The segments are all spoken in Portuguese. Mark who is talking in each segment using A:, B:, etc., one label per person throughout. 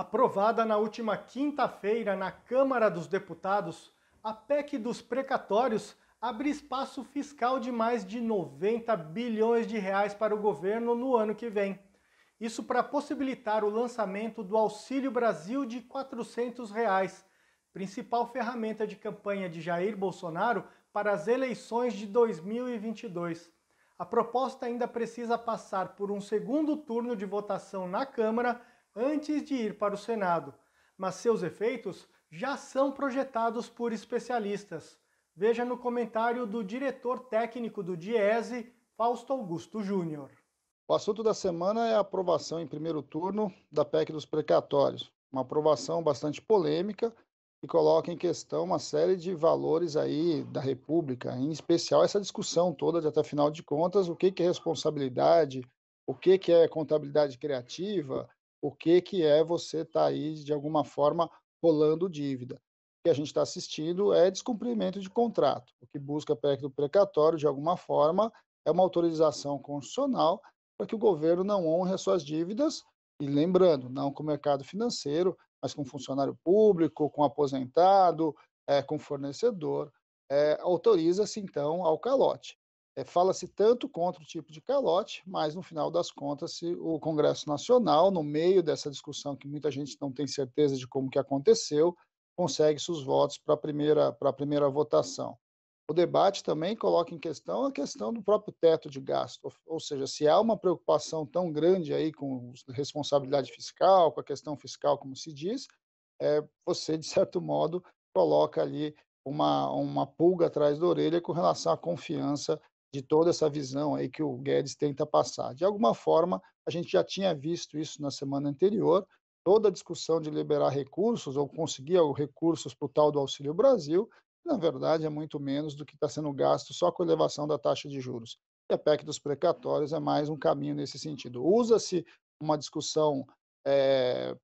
A: aprovada na última quinta-feira na Câmara dos Deputados, a PEC dos precatórios abre espaço fiscal de mais de 90 bilhões de reais para o governo no ano que vem. Isso para possibilitar o lançamento do Auxílio Brasil de R$ 400, reais, principal ferramenta de campanha de Jair Bolsonaro para as eleições de 2022. A proposta ainda precisa passar por um segundo turno de votação na Câmara antes de ir para o Senado, mas seus efeitos já são projetados por especialistas. Veja no comentário do diretor técnico do DIESE, Fausto Augusto Júnior. O assunto da semana é a aprovação em primeiro
B: turno da PEC dos precatórios. Uma aprovação bastante polêmica e coloca em questão uma série de valores aí da República, em especial essa discussão toda de até afinal de contas, o que, que é responsabilidade, o que, que é contabilidade criativa, o que, que é você estar tá aí, de alguma forma, rolando dívida. O que a gente está assistindo é descumprimento de contrato. O que busca a PEC do precatório, de alguma forma, é uma autorização constitucional para que o governo não honre as suas dívidas, e lembrando, não com o mercado financeiro, mas com funcionário público, com aposentado, é, com fornecedor, é, autoriza-se então ao calote. É, Fala-se tanto contra o tipo de calote, mas no final das contas, se o Congresso Nacional, no meio dessa discussão que muita gente não tem certeza de como que aconteceu, consegue seus votos para a primeira, primeira votação. O debate também coloca em questão a questão do próprio teto de gasto, ou seja, se há uma preocupação tão grande aí com responsabilidade fiscal, com a questão fiscal, como se diz, é, você, de certo modo, coloca ali uma, uma pulga atrás da orelha com relação à confiança de toda essa visão aí que o Guedes tenta passar. De alguma forma, a gente já tinha visto isso na semana anterior, toda a discussão de liberar recursos ou conseguir recursos para o tal do Auxílio Brasil, na verdade é muito menos do que está sendo gasto só com a elevação da taxa de juros. E a PEC dos precatórios é mais um caminho nesse sentido. Usa-se uma discussão é,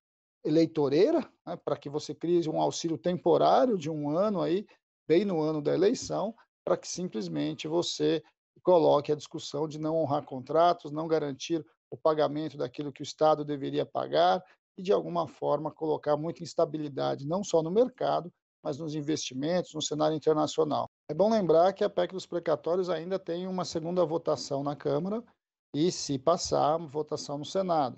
B: eleitoreira né, para que você crie um auxílio temporário de um ano aí, bem no ano da eleição, para que simplesmente você coloque a discussão de não honrar contratos, não garantir o pagamento daquilo que o Estado deveria pagar e, de alguma forma, colocar muita instabilidade, não só no mercado, mas nos investimentos, no cenário internacional. É bom lembrar que a PEC dos precatórios ainda tem uma segunda votação na Câmara e, se passar, votação no Senado.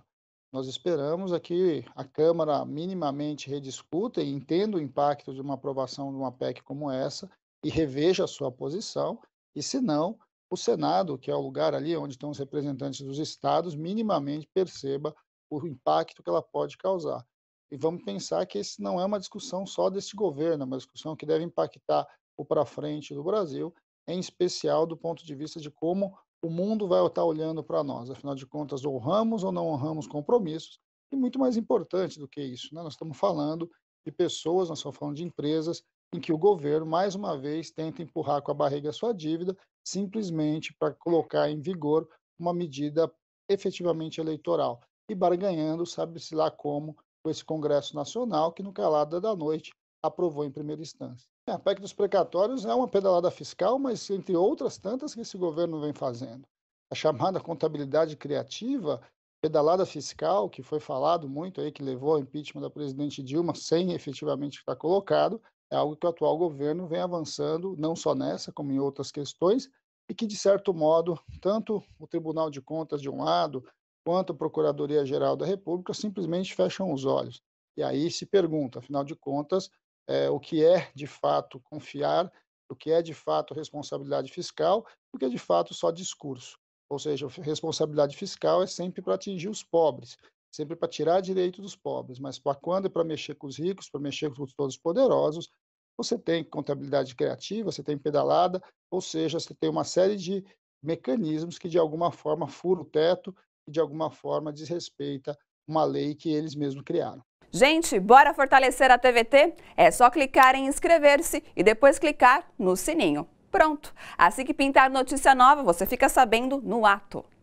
B: Nós esperamos é que a Câmara minimamente rediscuta e entenda o impacto de uma aprovação de uma PEC como essa e reveja a sua posição, e se não, o Senado, que é o lugar ali onde estão os representantes dos estados, minimamente perceba o impacto que ela pode causar. E vamos pensar que esse não é uma discussão só deste governo, é uma discussão que deve impactar o para frente do Brasil, em especial do ponto de vista de como o mundo vai estar olhando para nós. Afinal de contas, honramos ou não honramos compromissos, e muito mais importante do que isso, né? nós estamos falando de pessoas, nós estamos falando de empresas em que o governo, mais uma vez, tenta empurrar com a barriga a sua dívida, simplesmente para colocar em vigor uma medida efetivamente eleitoral. E barganhando, sabe-se lá como, com esse Congresso Nacional, que no calada da noite aprovou em primeira instância. É, a PEC dos precatórios é uma pedalada fiscal, mas entre outras tantas que esse governo vem fazendo. A chamada contabilidade criativa, pedalada fiscal, que foi falado muito aí, que levou ao impeachment da presidente Dilma, sem efetivamente estar colocado, é algo que o atual governo vem avançando, não só nessa, como em outras questões, e que, de certo modo, tanto o Tribunal de Contas, de um lado, quanto a Procuradoria-Geral da República, simplesmente fecham os olhos. E aí se pergunta, afinal de contas, é, o que é de fato confiar, o que é de fato responsabilidade fiscal, o que é de fato só discurso. Ou seja, responsabilidade fiscal é sempre para atingir os pobres sempre para tirar direito dos pobres, mas para quando é para mexer com os ricos, para mexer com os todos poderosos, você tem contabilidade criativa, você tem pedalada, ou seja, você tem uma série de mecanismos que de alguma forma furam o teto e de alguma forma desrespeita uma lei que eles mesmos criaram. Gente, bora fortalecer a TVT? É só clicar em inscrever-se e depois clicar no sininho. Pronto! Assim que pintar notícia nova, você fica sabendo no ato.